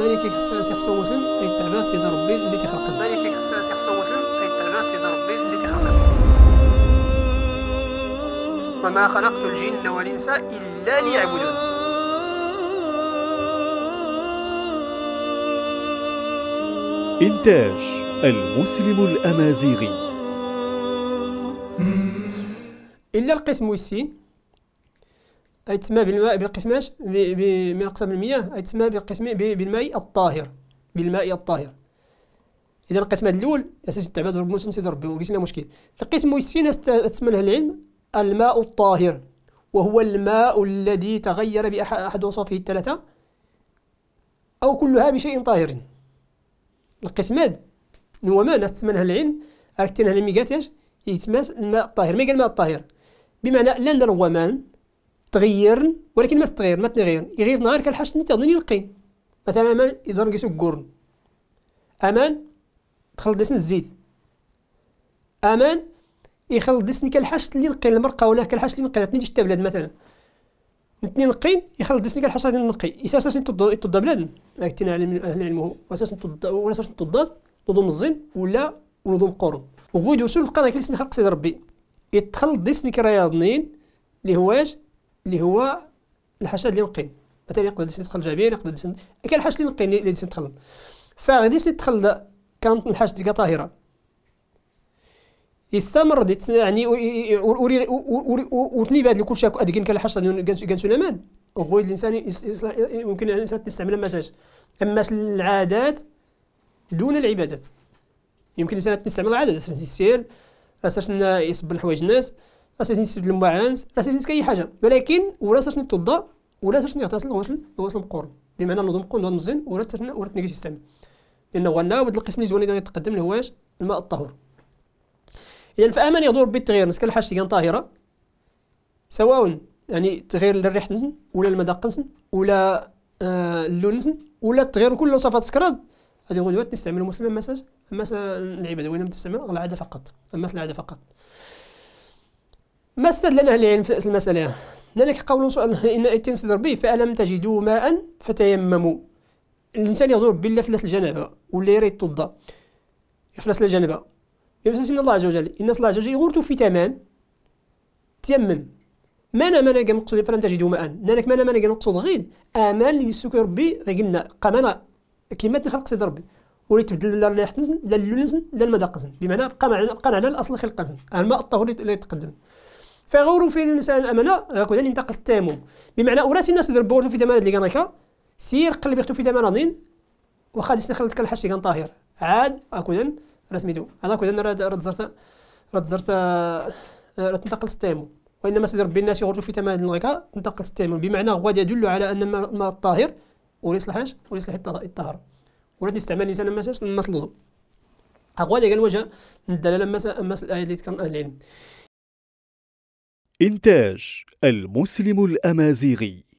ذلك يخص يخصو مسلم أي التعبان سيدي ربي اللي تيخلق ذلك يخص يخصو مسلم أي التعبان سيدي ربي اللي تيخلق وما خلقت الجن والإنس إلا ليعبدون إنتاج المسلم الأمازيغي إلا القسم والسين أي تسمى بالماء بالقسماش من أقسام المياه أي تسمى بالقسم بالماء الطاهر بالماء الطاهر إذا القسم الأول أساس التعبد رب موسى سيد ربي فيش مشكل القسم السين تسمى العلم الماء الطاهر وهو الماء الذي تغير بأحد وصفه الثلاثة أو كلها بشيء طاهر هو ما ناس تسمنها العلم عرفتينها لميكاتاش يتسمى الماء الطاهر قال الماء الطاهر بمعنى لان الرومان تغيرن ولكن ما تغير ما تغير يغير نهار كالحاش نتا تغني القين مثلا امان يضر نقيسو كورن امان ديسن الزيت امان ديسن كالحاش اللي نقي المرقه ولا كالحاش اللي نقي تنيجي حتى بلاد مثلا نتني نقين ديسن كالحاش اللي نقي اساسا تضد بلاد اكتنا اهل علمه اساسا تضد ولا اساسا تضد نظم الزين ولا ونظم قرن وغيدوسو وسول بقى داك اللي خلق سيدي ربي ديسن كرياضنين اللي هواش اللي هو الحشد اللي نقي مثلا يقدر يدخل جبير يقدر يدخل إيه كاين الحشد اللي نقي اللي يدخل فغادي يدخل كانت الحشد ديك طاهره يستمر ديت يعني وتني بهذا كلشي ادكين كان الحشد كان سليمان وغوي الانسان يمكن الانسان تستعمل مساج اما العادات دون العبادات يمكن الانسان تستعمل العادات اساس يسير اساس يصب حوايج الناس سيد المواعانس اساسين كاي حاجه ولكن ولا ساسني توضا ولا ساسني اغتسل نغسل نغسل مقورن بمعنى نوض مقورن نوض مزين ولا ترنا ولا تنقيس يستعمل لان هو هذا القسم اللي زوين يتقدم له واش الماء الطهور اذا فامن يدور بالتغيير نسك حاجتي كان طاهره سواء يعني تغيير للريح نزن ولا المذاق نزن ولا آه، اللون نزن ولا التغيير كله صفات سكراد هذه غدوات نستعملوا مسلم مساج اما العباده وين تستعمل العاده فقط اما العاده فقط ما استدل العلم في المسألة هنالك قول سؤال إن تنصدر به فألم تجدوا ماء فتيمموا الإنسان يغدر بالله فلس الجنابة ولا يريد تضى فلاس الجنابة إن الله عز وجل إن الله عز وجل يغرتوا في تمان تيمم مانا مانا كان مقصود فلم تجدوا ماء نانك مانا مانا كان مقصود غير امان اللي يسوك ربي قلنا قمنا كيما تنخلق سيد ربي ولي تبدل لا ريح تنزن لا اللون لا المذاق بمعنى بقى معنا بقى على الاصل خلق الماء الطهور اللي تقدم فغور آه، في الانسان الامانه غاكون ينتقص التامم بمعنى سي الناس بوردو في دمان اللي كنريكا سير قلب يختو في دمان رانين وخا ديسنا خلتك الحاج كان طاهر عاد غاكون آه، راه سميتو انا كون رد زرت رد زرت آه، رد تنتقل تيمو وانما سيدي ربي الناس يغرتو في تمام الغكاء تنتقل تيمو بمعنى هو يدل على ان الماء الطاهر وليس الحاج وليس الطهر ولا تستعمل الانسان مساج المسلوط غواد قال وجه الدلاله مس الايه اللي ذكرنا العلم إنتاج المسلم الأمازيغي